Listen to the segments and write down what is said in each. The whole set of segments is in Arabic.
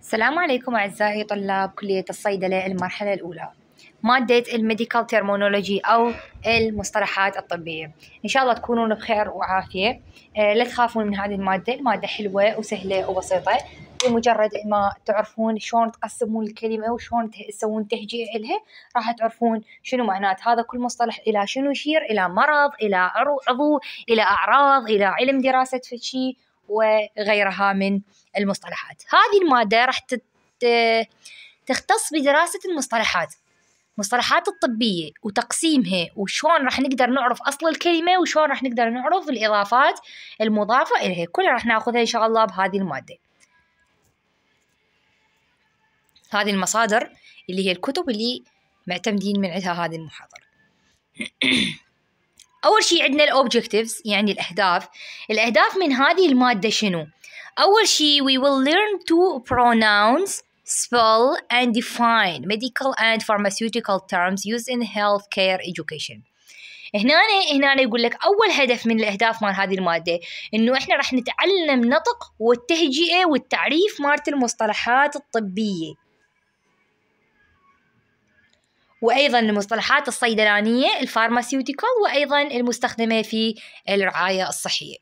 السلام عليكم أعزائي طلاب كلية الصيدلة المرحلة الأولى مادة الميديكال ترمونولوجي أو المصطلحات الطبية إن شاء الله تكونون بخير وعافية آه، لا تخافون من هذه المادة المادة حلوة وسهلة وبسيطة بمجرد ما تعرفون شلون تقسمون الكلمة وشلون تسوون تهجئة لها راح تعرفون شنو معنات هذا كل مصطلح إلى شنو يشير إلى مرض إلى عضو إلى أعراض إلى علم دراسة فشي وغيرها من المصطلحات هذه المادة راح تختص بدراسة المصطلحات المصطلحات الطبية وتقسيمها وشون راح نقدر نعرف أصل الكلمة وشون راح نقدر نعرف الإضافات المضافة إليها كلها راح ناخذها إن شاء الله بهذه المادة هذه المصادر اللي هي الكتب اللي معتمدين من عندها هذه المحاضرة اول شيء عندنا الاوبجكتيفز يعني الاهداف الاهداف من هذه الماده شنو اول شيء we will learn to pronounce spell and define medical and pharmaceutical terms used in healthcare education هنا هنا يقول لك اول هدف من الاهداف مال هذه الماده انه احنا راح نتعلم نطق والتهجئه والتعريف مالت المصطلحات الطبيه وأيضا المصطلحات الصيدلانية الفارماسيوتيكال وأيضا المستخدمة في الرعاية الصحية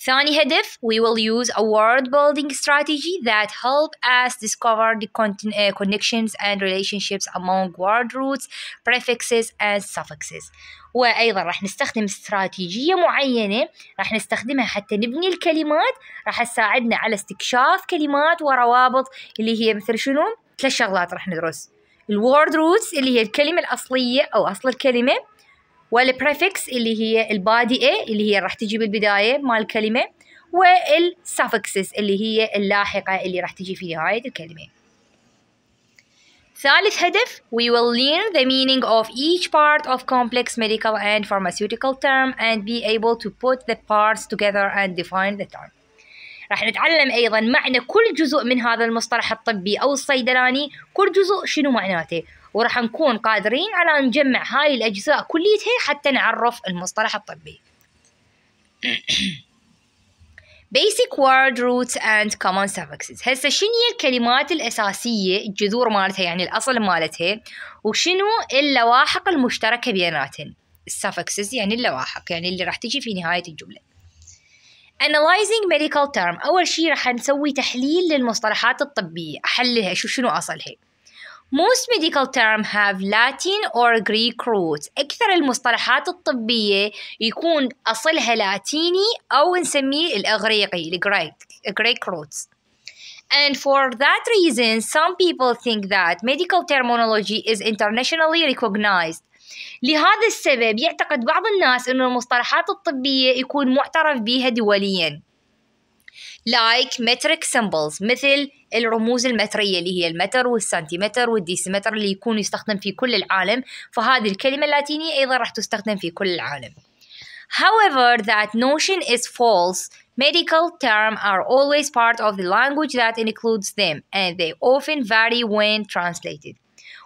ثاني هدف we will use a world building strategy that help us discover the uh, connections and relationships among word roots, prefixes and suffixes وأيضا راح نستخدم استراتيجية معينة راح نستخدمها حتى نبني الكلمات راح تساعدنا على استكشاف كلمات وروابط اللي هي مثل شنو ثلاث شغلات راح ندرس الورد روتس اللي هي الكلمة الأصلية أو أصل الكلمة والبريفكس اللي هي البادئة اللي هي راح تجي بالبداية مال الكلمة والسافكسس اللي هي اللاحقة اللي راح تجي في نهاية الكلمة ثالث هدف we will learn the meaning of each part of complex medical and pharmaceutical term and be able to put the parts together and define the term راح نتعلم أيضا معنى كل جزء من هذا المصطلح الطبي أو الصيدلاني كل جزء شنو معناته وراح نكون قادرين على نجمع هاي الأجزاء كليتها حتى نعرف المصطلح الطبي basic word roots and common suffixes هسه شنو هي الكلمات الأساسية الجذور مالتها يعني الأصل مالتها وشنو اللواحق المشتركة بيناتهم السافكسز يعني اللواحق يعني اللي راح تجي في نهاية الجملة analyzing medical term أول شيء رح نسوي تحليل للمصطلحات الطبية أحللها شو شنو أصلها Most medical term have Latin or Greek roots أكثر المصطلحات الطبية يكون أصلها لاتيني أو نسميه الإغريقي الجريك Greek roots And for that reason, some people think that medical terminology is internationally recognized لهذا السبب يعتقد بعض الناس أن المصطلحات الطبية يكون معترف بها دولياً like metric symbols مثل الرموز المتريه اللي هي المتر والسنتيمتر والديسيمتر اللي يكون يستخدم في كل العالم فهذه الكلمه اللاتينيه ايضا راح تستخدم في كل العالم However, that notion is false. Medical terms are always part of the language that includes them, and they often vary when translated.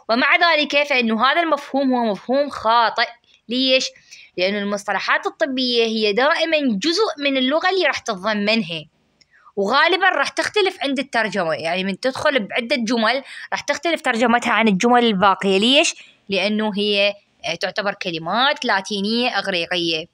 ومع ذلك فإنه هذا المفهوم هو مفهوم خاطئ ليش؟ لأن المصطلحات الطبية هي دائما جزء من اللغة اللي راح تتضمنها وغالبا راح تختلف عند الترجمة يعني من تدخل بعدة جمل راح تختلف ترجمتها عن الجمل الباقية ليش؟ لأنه هي تعتبر كلمات لاتينية أغريقية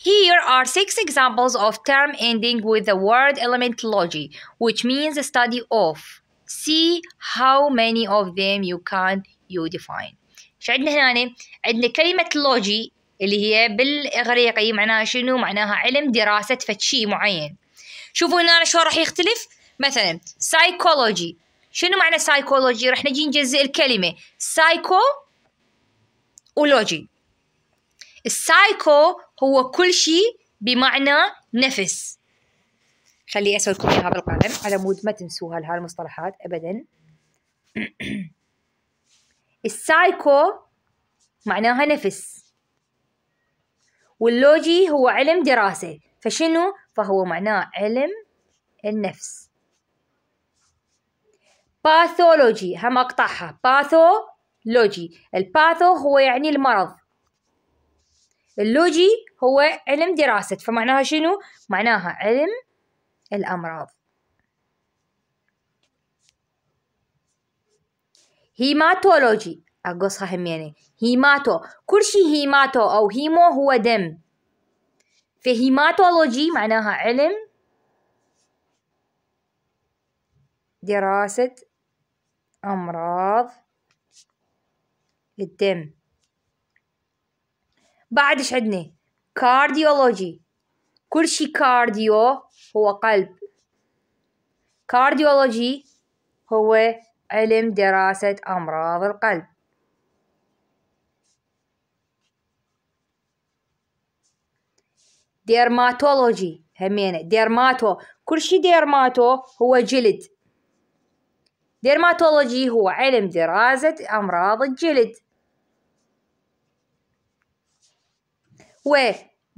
Here are six examples of term ending with the word elementology, which means study of. see how many of them you can you define ايش عندنا هنا يعني عندنا كلمة لوجي اللي هي بالإغريقي معناها شنو معناها علم دراسة فشي معين شوفوا هنا شلون راح يختلف مثلا psychology شنو معنى psychology راح نجي نجزئ الكلمة psycho ولوجي السايكو هو كل شيء بمعنى نفس خلي اسوي لكم اياها بالقلم على مود ما تنسوها لها المصطلحات ابدا السايكو معناها نفس واللوجي هو علم دراسة فشنو فهو معناه علم النفس باثولوجي هم اقطعها باثولوجي الباثو هو يعني المرض اللوجي هو علم دراسة فمعناها شنو معناها علم الأمراض هيماتولوجي أقصها هم يعني هيماتو كل شيء هيماتو أو هيمو هو دم فهيماتولوجي معناها علم دراسة أمراض الدم بعد ايش عندنا كارديولوجي كل شي كارديو هو قلب كارديولوجي هو علم دراسة أمراض القلب ديرماتولوجي همينة ديرماتو كل شي ديرماتو هو جلد ديرماتولوجي هو علم دراسة أمراض الجلد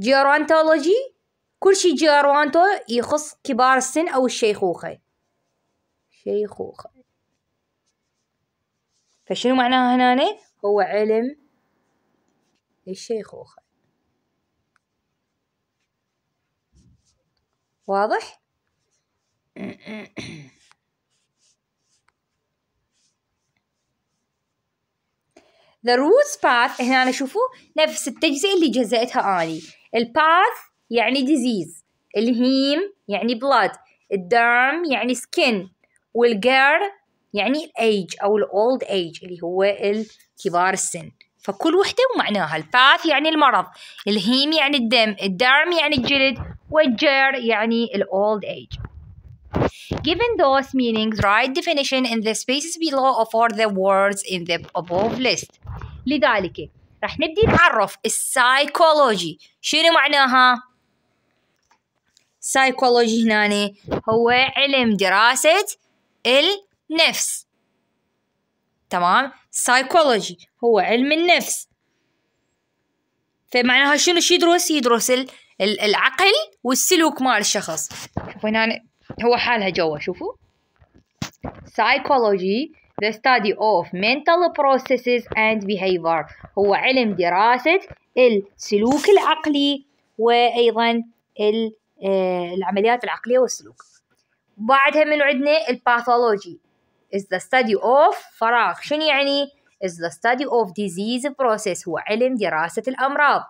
جيرونتولوجي كل شي جيرانتو يخص كبار السن أو الشيخوخة شيخوخة فشنو معناها هنا هو علم الشيخوخة واضح؟ The roots path هنا شوفوا نفس التجزئة اللي جزئتها أني الباث يعني disease الهيم يعني blood الدرم يعني skin والجير يعني الايج او الاولد ايج اللي هو الكبار السن فكل وحده ومعناها الباث يعني المرض الهيم يعني الدم الدرم يعني الجلد والجير يعني الاولد ايج Given those meanings, write definition in the spaces below for the words in the above list. لذلك رح نبدي نعرف السايكولوجي شنو معناها؟ سايكولوجي هنا هو علم دراسة النفس تمام سايكولوجي هو علم النفس فمعناها شنو شي يدرس يدرس العقل والسلوك مال الشخص شوفوا هنا هو حالها جوا شوفوا psychology the study of mental processes and behavior هو علم دراسة السلوك العقلي وأيضا ال العمليات العقلية والسلوك بعدها من عندنا الباثولوجي is the study of فراغ شنو يعني is the study of disease process هو علم دراسة الأمراض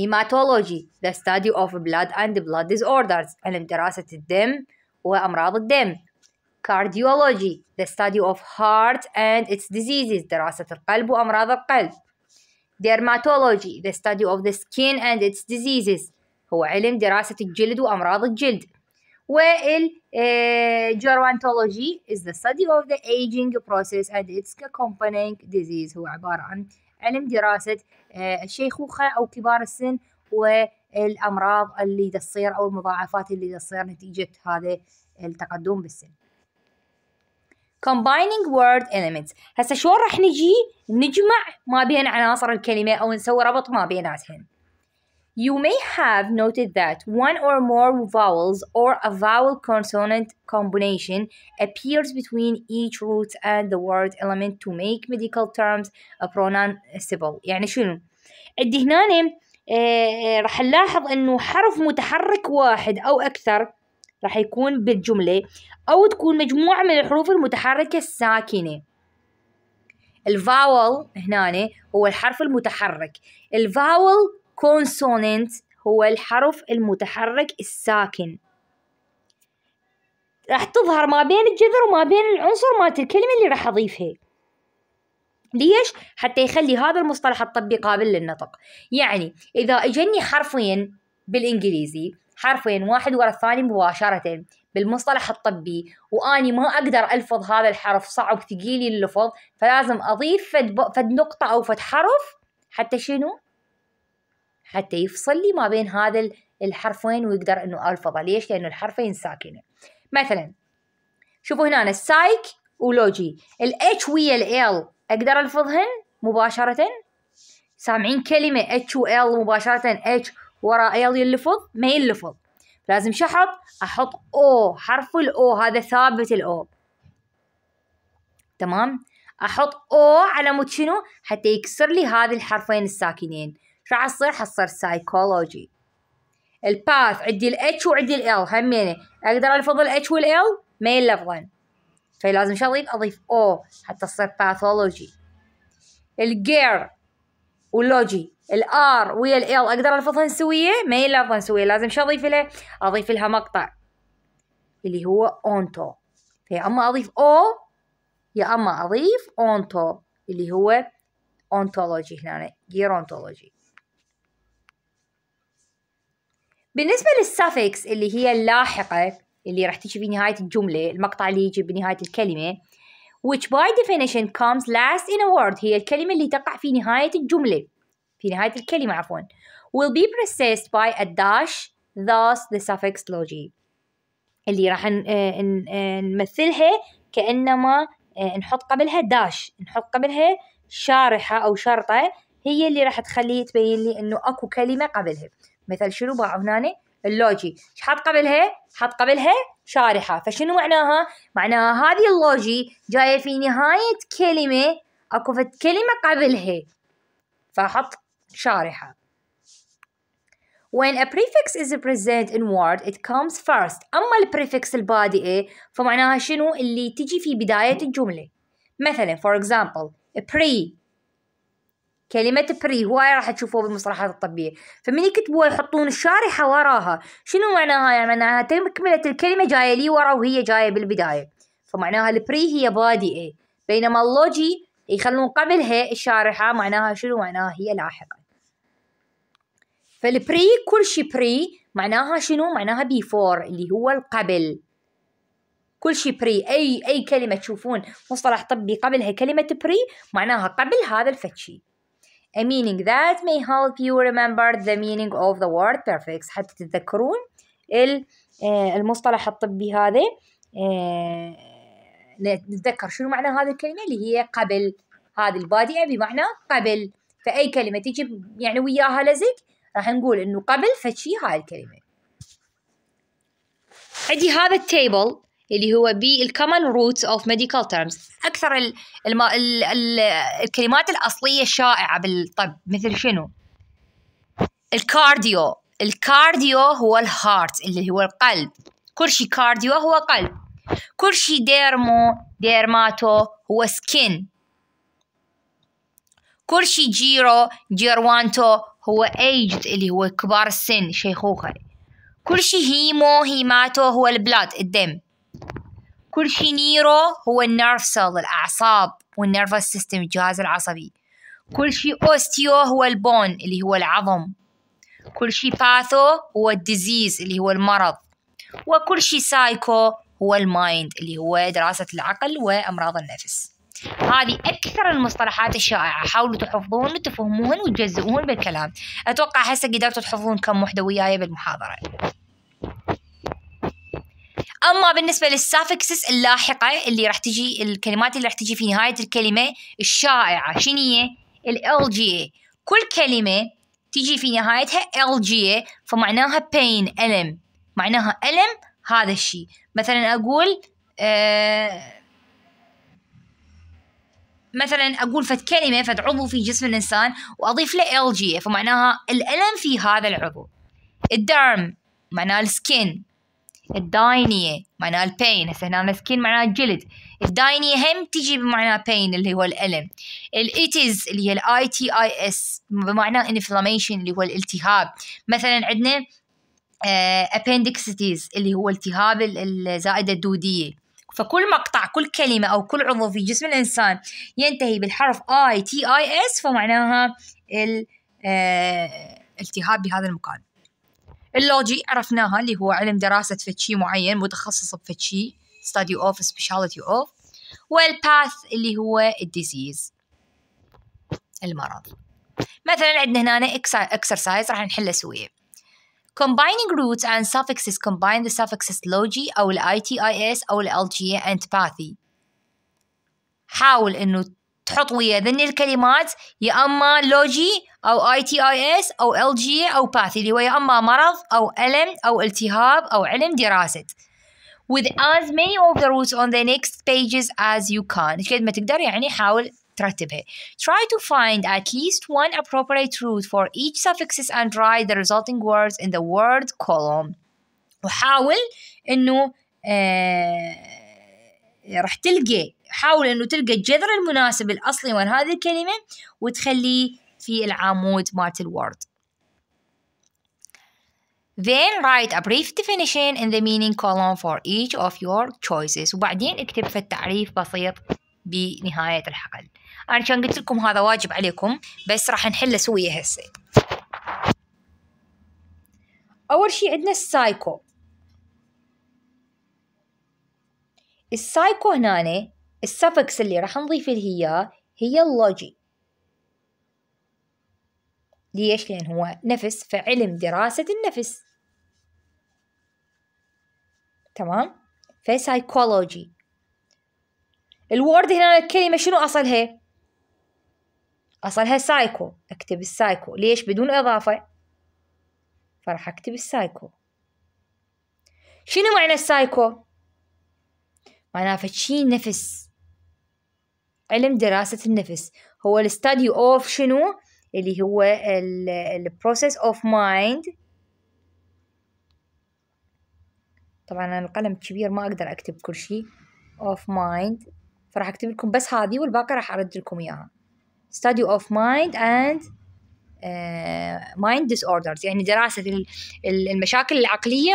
hematology the study of blood and blood disorders علم دراسة الدم وأمراض الدم cardiology the study of heart and its diseases دراسة القلب وأمراض القلب dermatology the study of the skin and its diseases هو علم دراسة الجلد وأمراض الجلد جيرونتولوجي آه، is the study of the aging process and its accompanying disease هو عبارة عن علم دراسة آه، الشيخوخة أو كبار السن والأمراض اللي تصير أو المضاعفات اللي تصير نتيجة هذا التقدم بالسن combining word elements هسه شلون راح نجي نجمع ما بين عناصر الكلمة أو نسوي ربط ما بيناتهن You may have noted that one or more vowels or a vowel consonant combination appears between each root and the word element to make medical terms pronounceable يعني شنو؟ عندي هنا راح نلاحظ انه حرف متحرك واحد او اكثر راح يكون بالجملة أو تكون مجموعة من الحروف المتحركة الساكنة الفاول هنا هو الحرف المتحرك الفاول consonant هو الحرف المتحرك الساكن راح تظهر ما بين الجذر وما بين العنصر مالت الكلمة اللي راح أضيفها ليش؟ حتى يخلي هذا المصطلح الطبي قابل للنطق يعني إذا إجني حرفين بالإنجليزي حرفين واحد ورا الثاني مباشرة بالمصطلح الطبي واني ما اقدر الفظ هذا الحرف صعب ثقيل اللفظ فلازم اضيف فد, فد نقطه او فد حرف حتى شنو حتى يفصل لي ما بين هذا الحرفين ويقدر انه الفظه ليش؟ لانه الحرفين ساكنه. مثلا شوفوا هنا السايك ولوجي الاتش ويا ال اقدر الفظهن مباشره سامعين كلمه اتش ال مباشره اتش ورا ال يلفظ ما يلفظ لازم شحط احط او حرف الاو هذا ثابت الاو تمام احط او على مود شنو حتى يكسر لي هذه الحرفين الساكنين شو حصير حصير سايكولوجي الباث عندي الاتش وعندي الال همينه اقدر الفظ الاتش والال ما يلفظن فلازم شو اضيف اضيف او حتى تصير باثولوجي الجير واللوجي الار ويا الال اقدر الفظهن سويه ما يلفظن سويه لازم شو اضيف لها اضيف لها مقطع اللي هو اونتو فيا اما اضيف او يا اما اضيف اونتو اللي هو اونتولوجي هنا جيرونتولوجي بالنسبه للسافكس اللي هي اللاحقه اللي راح تجي في نهايه الجمله المقطع اللي يجي بنهايه الكلمه which by definition comes last in a word هي الكلمه اللي تقع في نهايه الجمله في نهايه الكلمه عفوا will be processed by a dash thus the suffix logy اللي راح آه، آه، نمثلها كانما آه، نحط قبلها داش نحط قبلها شارحه او شرطه هي اللي راح تخليه تبين لي انه اكو كلمه قبلها مثل شنو باعوا هنا اللوجي حط قبلها حط قبلها شارحه فشنو معناها معناها هذه اللوجي جايه في نهايه كلمه اكو كلمه قبلها فحط شارحه When a prefix is present in word it comes first أما البريفكس البادئة فمعناها شنو اللي تجي في بداية الجملة مثلا for example pre كلمة بري هواي راح تشوفوها بالمصطلحات الطبية فمن يكتبوها يحطون الشارحة وراها شنو معناها يعني معناها تكملة الكلمة جاية لي ورا وهي جاية بالبداية فمعناها البري هي بادئة بينما اللوجي يخلون قبلها الشارحة معناها شنو معناها هي لاحقة فالبري كل شي بري معناها شنو معناها بيفور اللي هو القبل كل شي بري اي اي كلمه تشوفون مصطلح طبي قبلها كلمه بري معناها قبل هذا الفتشي a meaning that may help you remember the meaning of the word perfect حتى تتذكرون آه، المصطلح الطبي هذا آه، نتذكر شنو معنى هذه الكلمة اللي هي قبل هذه البادئة بمعنى قبل فأي كلمة تيجي يعني وياها لزق راح نقول إنه قبل فشي هاي الكلمة عندي هذا التيبل اللي هو الكومن روتس اوف ميديكال تيرمز اكثر ال ال ال الـ الكلمات الاصليه الشائعه بالطب مثل شنو الكارديو الكارديو هو الهارت اللي هو القلب كل شيء كارديو هو قلب كل شيء ديرمو ديرماتو هو سكين كل شيء جيرو جيروانتو هو ايجد اللي هو كبار السن شيخوخة كل شيء هيمو هيماتو هو البلاد الدم كل شيء نيرو هو النيرف سيل الأعصاب والنيرفس سيستم الجهاز العصبي كل شيء أوستيو هو البون اللي هو العظم كل شيء باثو هو الديزيز اللي هو المرض وكل شيء سايكو هو المايند اللي هو دراسة العقل وأمراض النفس هذه أكثر المصطلحات الشائعة حاولوا تحفظون وتفهمون وتجزئون بالكلام أتوقع هسه قدرتوا تحفظون كم وحدة وياي بالمحاضرة اما بالنسبه للسافكسس اللاحقه اللي راح تجي الكلمات اللي راح تجي في نهايه الكلمه الشائعه شنو ال جي كل كلمه تجي في نهايتها ال جي فمعناها بين الم معناها الم هذا الشيء مثلا اقول آه مثلا اقول فد كلمه فد عضو في جسم الانسان واضيف له ال جي فمعناها الالم في هذا العضو الدرم معناه السكين الداينية معناها البين هسه هنا ماسكين معناها الجلد الداينية هم تجي بمعنى بين اللي هو الألم الإيتيز اللي هي الاي تي اي اس بمعنى انفلاميشن اللي هو الالتهاب مثلا عندنا ابندكسيتيز آه، اللي هو التهاب الزائدة الدودية فكل مقطع كل كلمة أو كل عضو في جسم الإنسان ينتهي بالحرف اي تي اي اس فمعناها الالتهاب آه، بهذا المكان اللوجي عرفناها اللي هو علم دراسة فتشي معين متخصص بفتشي study of speciality of والباث اللي هو الديزيز المرض مثلا عندنا هنا exercise راح نحله سويه Combining roots and suffixes combine the suffixes logy أو ال ITIS أو ال LGA and pathy حاول إنه تحط ويا ذني الكلمات يا اما لوجي او اي تي اي اس او ال جي او باث اللي هو يا اما مرض او الم او التهاب او علم دراسه with as many of the roots on the next pages as you can قد ما تقدر يعني حاول ترتبها try to find at least one appropriate root for each suffixes and write the resulting words in the word column وحاول انه يعني راح تلقى حاول انه تلقى الجذر المناسب الاصلي وين هذه الكلمه وتخليه في العمود مالت الورد Then write a brief definition in the meaning column for each of your choices وبعدين اكتب في التعريف بسيط بنهاية الحقل أنا كان قلت لكم هذا واجب عليكم بس راح نحله سوية هسه أول شي عندنا السايكو السايكو هنا السفكس اللي راح نضيف له اياه هي اللوجي ليش لان هو نفس فعلم دراسة النفس تمام فسايكولوجي الورد هنا الكلمة شنو أصلها أصلها سايكو أكتب السايكو ليش بدون إضافة فراح أكتب السايكو شنو معنى السايكو معناها فشي نفس علم دراسة النفس هو الستادي اوف شنو اللي هو البروسيس اوف مايند طبعا انا القلم كبير ما اقدر اكتب كل شيء اوف مايند فراح اكتب لكم بس هذه والباقي راح ارد لكم اياها study of mind and مايند آه، mind disorders يعني دراسة المشاكل العقلية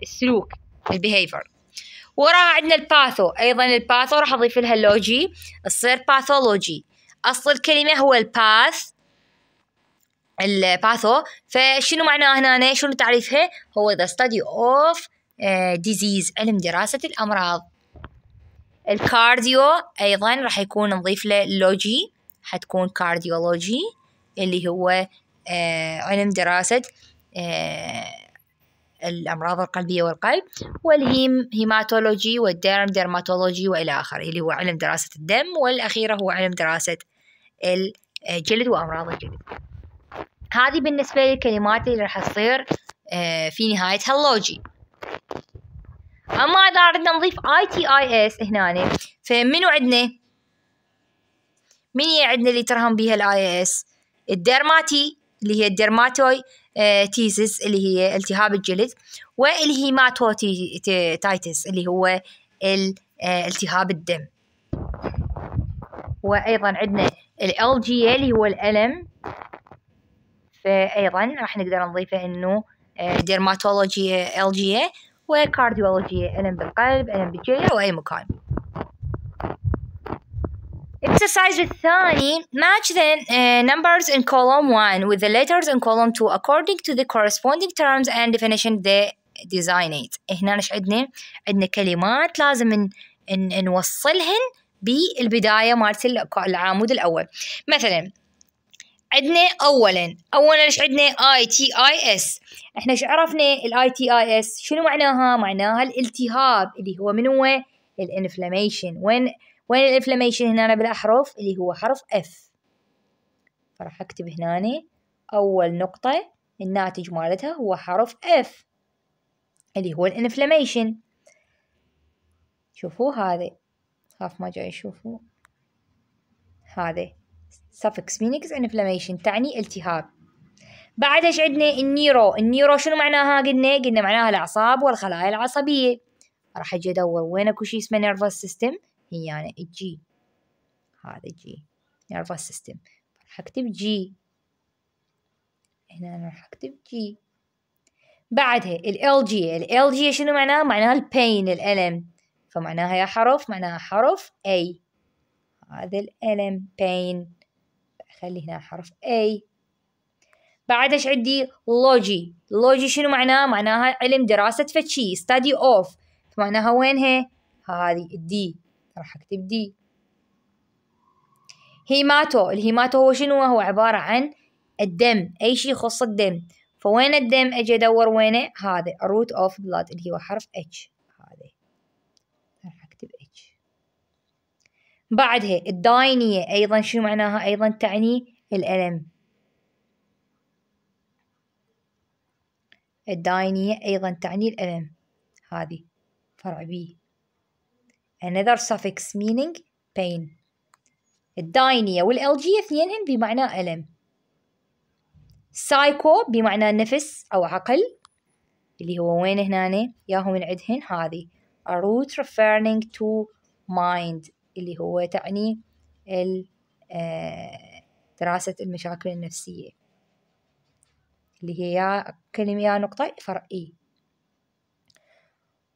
والسلوك البيهيفير ورا عندنا الباثو ايضا الباثو راح اضيف لها لوجي تصير باثولوجي اصل الكلمه هو الباث الباثو فشنو معناه هنا شنو تعريفها هو the study of آه، disease علم دراسة الأمراض الكارديو أيضا راح يكون نضيف له لوجي حتكون كارديولوجي اللي هو آه، علم دراسة آه، الأمراض القلبية والقلب والهيم هيماتولوجي والديرم ديرماتولوجي وإلى آخره اللي هو علم دراسة الدم والأخيرة هو علم دراسة الجلد وأمراض الجلد هذه بالنسبة للكلمات اللي راح تصير آه، في نهاية هاللوجي أما إذا أردنا نضيف اي تي اي اس هنا فمنو عندنا؟ من هي عندنا اللي ترهم بها الاي اس؟ الديرماتي اللي هي الديرماتوي تيزس آه، اللي هي التهاب الجلد والهيماتوتيتايتس اللي هو آه، التهاب الدم وايضا عندنا ال جي اللي هو الالم فايضا راح نقدر نضيفه انه ديرماتولوجيا الجيا وكارديولوجيا الم بالقلب الم بالجلد او اي مكان exercise الثاني match the uh, numbers in column 1 with the letters in column 2 according to the corresponding terms and definition they designate هنا ايش عندنا عندنا كلمات لازم ن... ن... نوصلهن بالبداية مالت العمود الأول مثلا عندنا اولا اولا ايش عندنا اي تي اي اس احنا ايش عرفنا الاي تي اي اس شنو معناها معناها الالتهاب اللي هو من هو الانفلاميشن وين وين الانفلاميشن هنا بالاحرف اللي هو حرف اف فراح اكتب هنا اول نقطة الناتج مالتها هو حرف اف اللي هو الانفلاميشن شوفوا هذا خاف ما جاي شوفوا هذا suffix meaning inflammation تعني التهاب بعد ايش عندنا النيرو النيرو شنو معناها قلنا قلنا معناها الاعصاب والخلايا العصبيه راح اجي ادور وين اكو شيء اسمه nervous سيستم هي يعني الجي هذا جي نيرفس سيستم راح اكتب جي هنا راح اكتب جي بعدها ال جي ال جي شنو معناها معناها البين الالم فمعناها يا حرف معناها حرف A هذا الألم pain خلي هنا حرف A بعد ايش عندي لوجي لوجي شنو معناها معناها علم دراسة فتشي study of معناها وين هي هذه الدي راح أكتب دي هيماتو الهيماتو هو شنو هو عبارة عن الدم أي شيء يخص الدم فوين الدم أجي أدور وينه هذا root of blood اللي هو حرف H هذا راح أكتب H بعدها الداينية أيضا شنو معناها أيضا تعني الألم الداينية أيضا تعني الألم هذه فرع بي another suffix meaning pain الداينية والالجية اثنينهن بمعنى ألم سايكو بمعنى نفس أو عقل اللي هو وين هنا ياهو من عندهن هذه a root referring to mind اللي هو تعني آه، دراسة المشاكل النفسية اللي هي كلمة يا نقطة فرع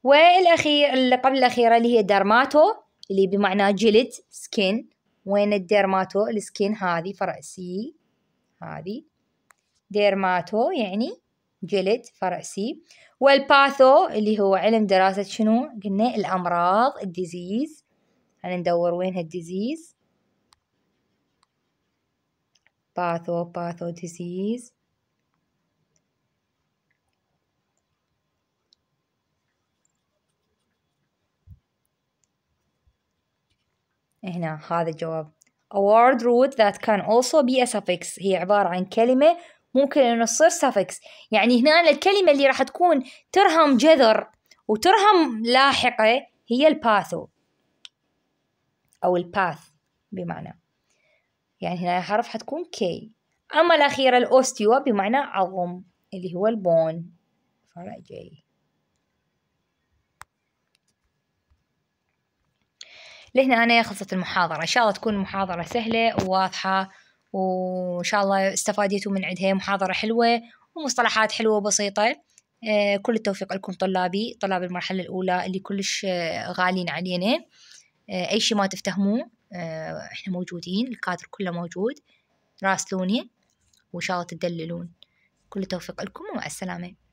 والأخير قبل الأخيرة اللي هي درماتو اللي بمعنى جلد سكين وين الديرماتو السكين هذه فرع سي هذه ديرماتو يعني جلد فرع سي والباثو اللي هو علم دراسة شنو قلنا الأمراض الديزيز هندور وين هالديزيز باثو باثو ديزيز هنا هذا الجواب A word root that can also be a suffix هي عبارة عن كلمة ممكن أن تصير suffix يعني هنا الكلمة اللي راح تكون ترهم جذر وترهم لاحقة هي الباثو أو الباث بمعنى يعني هنا الحرف حتكون K أما الأخيرة الأوستيو بمعنى عظم اللي هو البون فرق جي لهنا أنا خلصت المحاضرة إن شاء الله تكون محاضرة سهلة وواضحة وإن شاء الله استفاديتوا من عندها محاضرة حلوة ومصطلحات حلوة وبسيطة آه، كل التوفيق لكم طلابي طلاب المرحلة الأولى اللي كلش آه، غالين علينا آه، أي شيء ما تفتهموه إحنا موجودين الكادر كله موجود راسلوني وإن شاء الله تدللون كل التوفيق لكم ومع السلامة